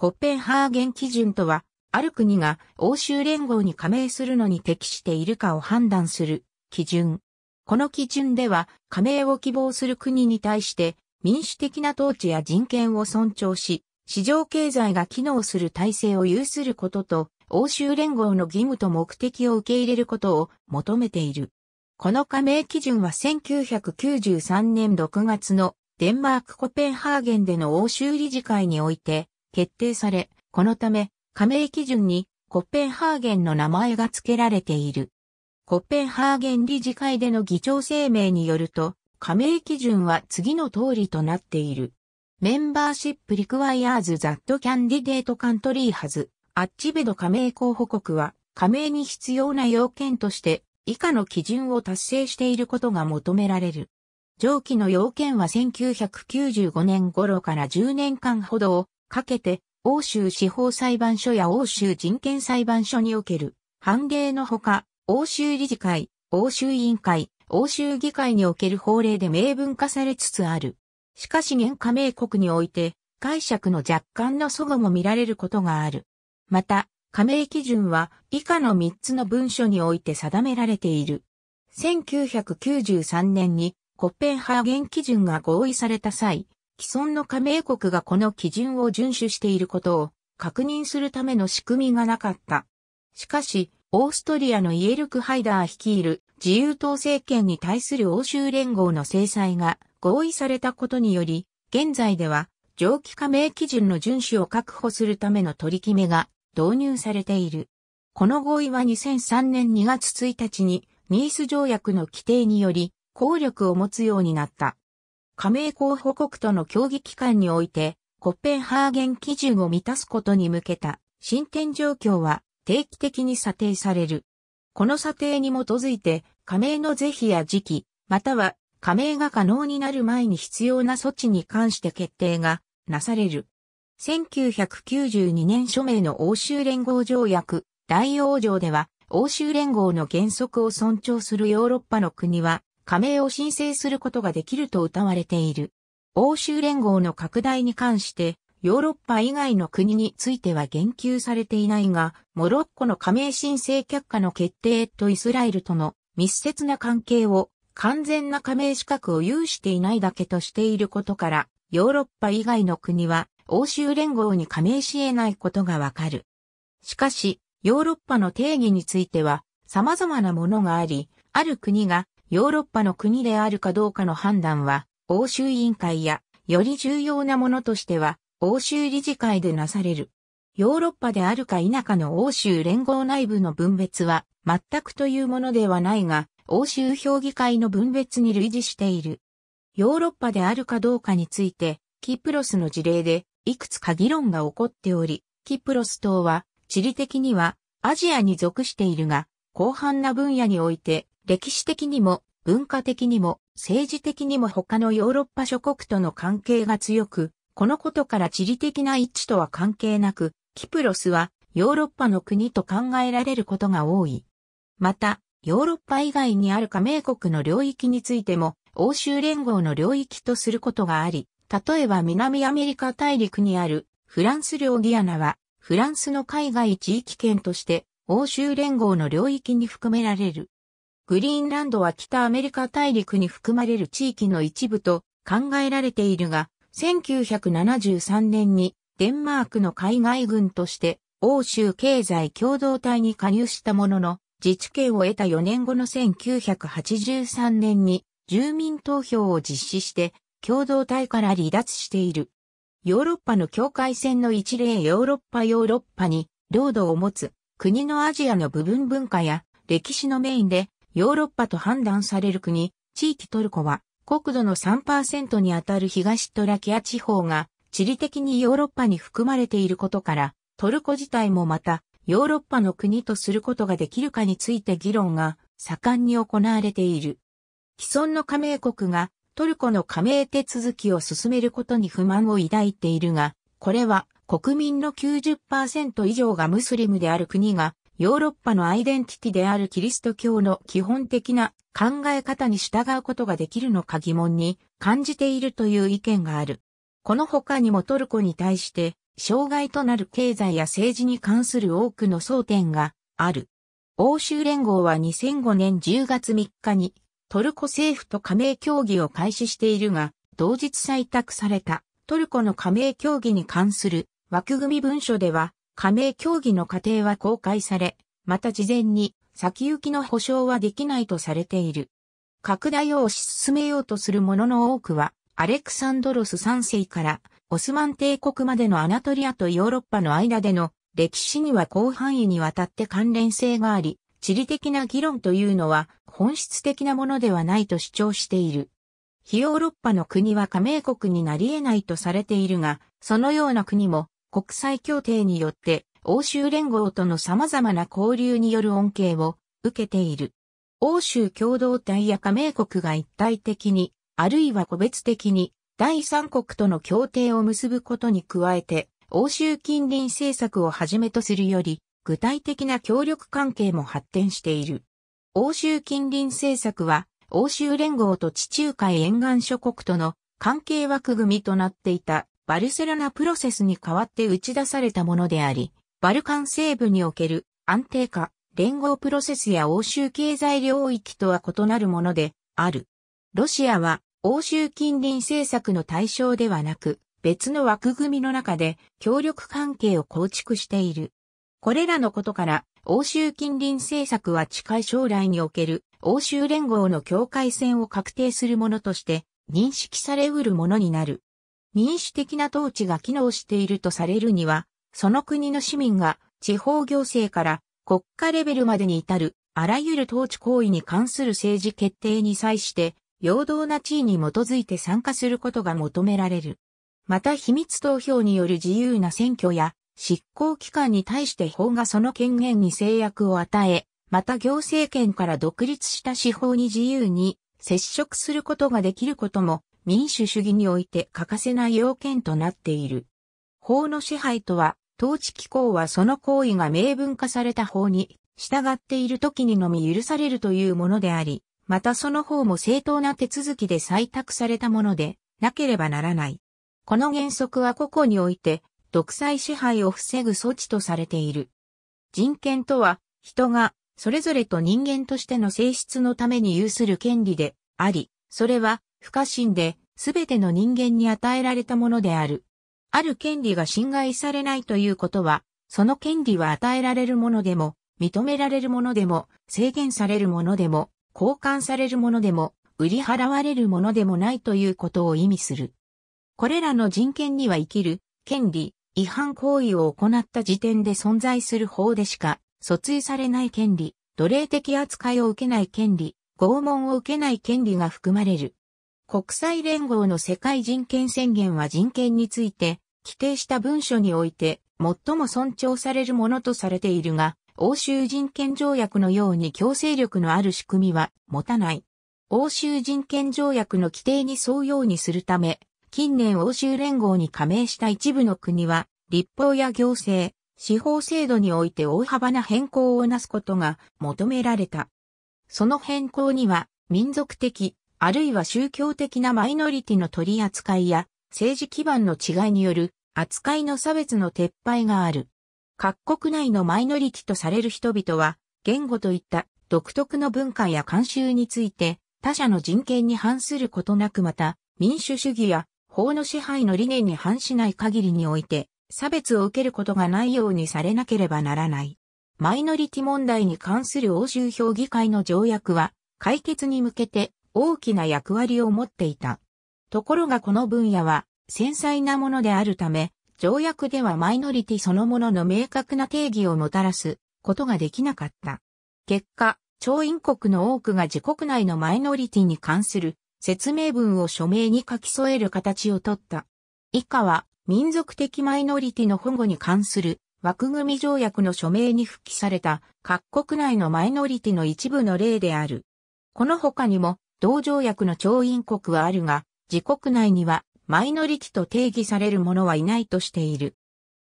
コッペンハーゲン基準とは、ある国が欧州連合に加盟するのに適しているかを判断する基準。この基準では、加盟を希望する国に対して、民主的な統治や人権を尊重し、市場経済が機能する体制を有することと、欧州連合の義務と目的を受け入れることを求めている。この加盟基準は1993年6月のデンマークコペンハーゲンでの欧州理事会において決定され、このため、加盟基準にコッペンハーゲンの名前が付けられている。コッペンハーゲン理事会での議長声明によると、加盟基準は次の通りとなっている。メンバーシップリクワイアーズザットキャンディデートカントリーハズ。アッチベド加盟候補国は加盟に必要な要件として以下の基準を達成していることが求められる。上記の要件は1995年頃から10年間ほどをかけて、欧州司法裁判所や欧州人権裁判所における、判例のほか、欧州理事会、欧州委員会、欧州議会における法令で明文化されつつある。しかし現加盟国において、解釈の若干の齟齬も見られることがある。また、加盟基準は以下の3つの文書において定められている。1993年にコッペンハーゲン基準が合意された際、既存の加盟国がこの基準を遵守していることを確認するための仕組みがなかった。しかし、オーストリアのイエルクハイダー率いる自由党政権に対する欧州連合の制裁が合意されたことにより、現在では上記加盟基準の遵守を確保するための取り決めが導入されている。この合意は2003年2月1日にニース条約の規定により効力を持つようになった。加盟候補国との協議機関において、コッペンハーゲン基準を満たすことに向けた進展状況は定期的に査定される。この査定に基づいて、加盟の是非や時期、または加盟が可能になる前に必要な措置に関して決定がなされる。1992年署名の欧州連合条約、大洋条では、欧州連合の原則を尊重するヨーロッパの国は、加盟を申請することができると謳われている。欧州連合の拡大に関して、ヨーロッパ以外の国については言及されていないが、モロッコの加盟申請却下の決定とイスラエルとの密接な関係を完全な加盟資格を有していないだけとしていることから、ヨーロッパ以外の国は欧州連合に加盟し得ないことがわかる。しかし、ヨーロッパの定義については様々なものがあり、ある国がヨーロッパの国であるかどうかの判断は、欧州委員会や、より重要なものとしては、欧州理事会でなされる。ヨーロッパであるか否かの欧州連合内部の分別は、全くというものではないが、欧州評議会の分別に類似している。ヨーロッパであるかどうかについて、キプロスの事例で、いくつか議論が起こっており、キプロス島は、地理的には、アジアに属しているが、広範な分野において、歴史的にも文化的にも政治的にも他のヨーロッパ諸国との関係が強く、このことから地理的な一致とは関係なく、キプロスはヨーロッパの国と考えられることが多い。また、ヨーロッパ以外にある加盟国の領域についても、欧州連合の領域とすることがあり、例えば南アメリカ大陸にあるフランス領ギアナは、フランスの海外地域圏として、欧州連合の領域に含められる。グリーンランドは北アメリカ大陸に含まれる地域の一部と考えられているが、1973年にデンマークの海外軍として欧州経済共同体に加入したものの、自治権を得た4年後の1983年に住民投票を実施して共同体から離脱している。ヨーロッパの境界線の一例ヨーロッパヨーロッパに領土を持つ国のアジアの部分文化や歴史のメインでヨーロッパと判断される国、地域トルコは、国土の3%にあたる東トラキア地方が、地理的にヨーロッパに含まれていることから、トルコ自体もまた、ヨーロッパの国とすることができるかについて議論が盛んに行われている。既存の加盟国がトルコの加盟手続きを進めることに不満を抱いているが、これは国民の90%以上がムスリムである国がヨーロッパのアイデンティティであるキリスト教の基本的な考え方に従うことができるのか疑問に感じているという意見がある。この他にもトルコに対して障害となる経済や政治に関する多くの争点がある。欧州連合は2005年10月3日にトルコ政府と加盟協議を開始しているが、同日採択されたトルコの加盟協議に関する枠組み文書では加盟協議の過程は公開され、また事前に先行きの保証はできないとされている。拡大を推し進めようとする者のの多くは、アレクサンドロス3世からオスマン帝国までのアナトリアとヨーロッパの間での歴史には広範囲にわたって関連性があり、地理的な議論というのは本質的なものではないと主張している。非ヨーロッパの国は加盟国になり得ないとされているが、そのような国も国際協定によって欧州連合との様々な交流による恩恵を受けている。欧州共同体や加盟国が一体的に、あるいは個別的に、第三国との協定を結ぶことに加えて、欧州近隣政策をはじめとするより、具体的な協力関係も発展している。欧州近隣政策は、欧州連合と地中海沿岸諸国との関係枠組みとなっていたバルセロナプロセスに代わって打ち出されたものであり、バルカン西部における安定化、連合プロセスや欧州経済領域とは異なるものである。ロシアは欧州近隣政策の対象ではなく、別の枠組みの中で協力関係を構築している。これらのことから、欧州近隣政策は近い将来における欧州連合の境界線を確定するものとして認識されうるものになる。民主的な統治が機能しているとされるには、その国の市民が地方行政から国家レベルまでに至るあらゆる統治行為に関する政治決定に際して、平等な地位に基づいて参加することが求められる。また秘密投票による自由な選挙や執行機関に対して法がその権限に制約を与え、また行政権から独立した司法に自由に接触することができることも民主主義において欠かせない要件となっている。法の支配とは、統治機構はその行為が明文化された法に従っている時にのみ許されるというものであり、またその方も正当な手続きで採択されたものでなければならない。この原則は個々において独裁支配を防ぐ措置とされている。人権とは人がそれぞれと人間としての性質のために有する権利であり、それは不可侵で、すべての人間に与えられたものである。ある権利が侵害されないということは、その権利は与えられるものでも、認められるものでも、制限されるものでも、交換されるものでも、売り払われるものでもないということを意味する。これらの人権には生きる、権利、違反行為を行った時点で存在する法でしか、訴追されない権利、奴隷的扱いを受けない権利、拷問を受けない権利が含まれる。国際連合の世界人権宣言は人権について規定した文書において最も尊重されるものとされているが、欧州人権条約のように強制力のある仕組みは持たない。欧州人権条約の規定に沿うようにするため、近年欧州連合に加盟した一部の国は、立法や行政、司法制度において大幅な変更をなすことが求められた。その変更には、民族的、あるいは宗教的なマイノリティの取り扱いや政治基盤の違いによる扱いの差別の撤廃がある。各国内のマイノリティとされる人々は、言語といった独特の文化や慣習について、他者の人権に反することなくまた、民主主義や法の支配の理念に反しない限りにおいて、差別を受けることがないようにされなければならない。マイノリティ問題に関する欧州評議会の条約は、解決に向けて大きな役割を持っていた。ところがこの分野は繊細なものであるため、条約ではマイノリティそのものの明確な定義をもたらすことができなかった。結果、調印国の多くが自国内のマイノリティに関する説明文を署名に書き添える形をとった。以下は民族的マイノリティの保護に関する枠組み条約の署名に復帰された各国内のマイノリティの一部の例である。この他にも同条約の調印国はあるが、自国内にはマイノリティと定義される者はいないとしている。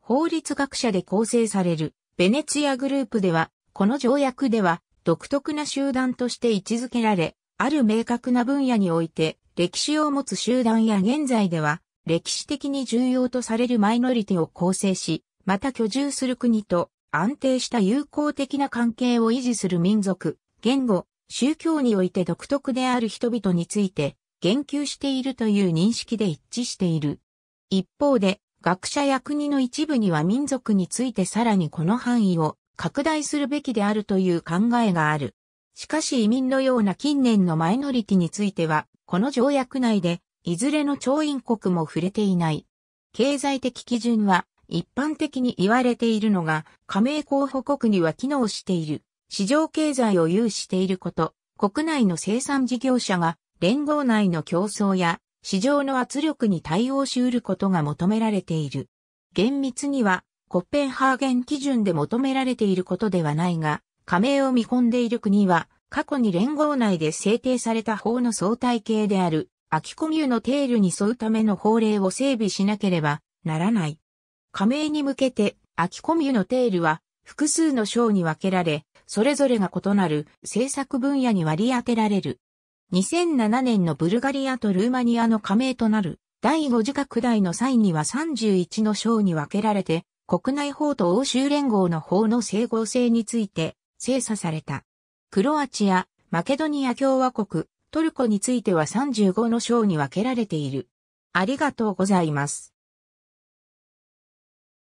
法律学者で構成されるベネツィアグループでは、この条約では独特な集団として位置づけられ、ある明確な分野において歴史を持つ集団や現在では歴史的に重要とされるマイノリティを構成し、また居住する国と安定した友好的な関係を維持する民族、言語、宗教において独特である人々について言及しているという認識で一致している。一方で、学者や国の一部には民族についてさらにこの範囲を拡大するべきであるという考えがある。しかし移民のような近年のマイノリティについては、この条約内で、いずれの調印国も触れていない。経済的基準は、一般的に言われているのが、加盟候補国には機能している。市場経済を有していること、国内の生産事業者が連合内の競争や市場の圧力に対応しうることが求められている。厳密にはコッペンハーゲン基準で求められていることではないが、加盟を見込んでいる国は、過去に連合内で制定された法の相対形である、秋コミューのテールに沿うための法令を整備しなければならない。加盟に向けて、秋コミューのテールは、複数の章に分けられ、それぞれが異なる政策分野に割り当てられる。2007年のブルガリアとルーマニアの加盟となる第5次拡大の際には31の章に分けられて、国内法と欧州連合の法の整合性について精査された。クロアチア、マケドニア共和国、トルコについては35の章に分けられている。ありがとうございます。